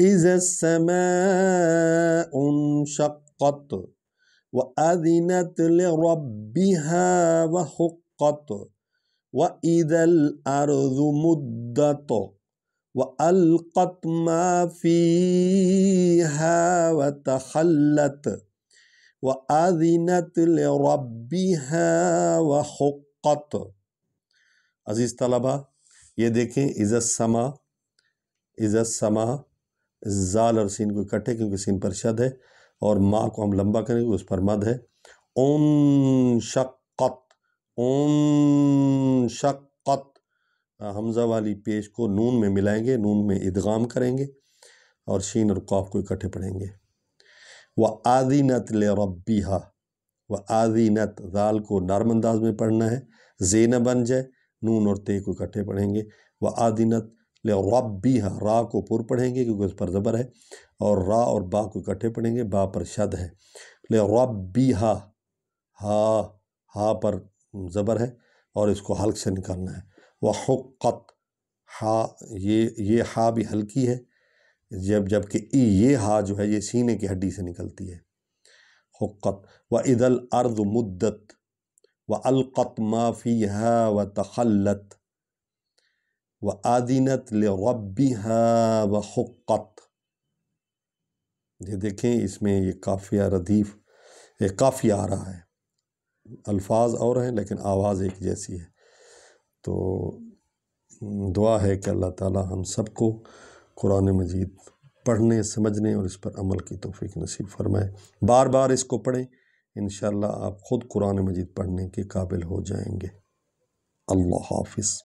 إذا السماء انشقت وأذنت لربها وحقت وإذا الأرض مدت وألقت ما فيها وتخلت وأذنت لربها وحقت عزيز طلبة ये देखें इज़त समा इज़त समा زال اور سین کو اکٹھے کیونکہ سین پر شد ہے اور ما کو ہم لمبا کریں گے اس پر مد ہے اون شقت اون شقت حمزہ والی پیش کو نون میں ملائیں گے نون میں ادغام کریں گے اور شین اور قاف کو اکٹھے پڑھیں گے وہ آذینت لیور بیہا وہ نت ذال کو نرم انداز میں پڑھنا ہے زینہ بن جائے نون اور تے کو اکٹھے پڑھیں گے وہ نت لے غب بی ہا را کو پر پڑھیں گے کیونکہ اس پر زبر ہے اور را اور با کو اکٹھے پڑھیں گے با پر شد ہے لے رب بہا ہا ہا پر زبر ہے اور اس کو حلق سے نکالنا ہے وہ ہا یہ ہا بھی ہلکی ہے جب جب کہ یہ ہا جو ہے یہ سینے کی ہڈی سے نکلتی ہے حقت و عید الارض مدت و القت معافی ہََ و تخلت و حقت یہ دیکھیں اس میں یہ کافیہ ردیف یہ کافی آ رہا ہے الفاظ اور ہیں لیکن آواز ایک جیسی ہے تو دعا ہے کہ اللہ تعالی ہم سب کو قرآن مجید پڑھنے سمجھنے اور اس پر عمل کی توفیق نصیب فرمائے بار بار اس کو پڑھیں انشاءاللہ آپ خود قرآن مجید پڑھنے کے قابل ہو جائیں گے اللہ حافظ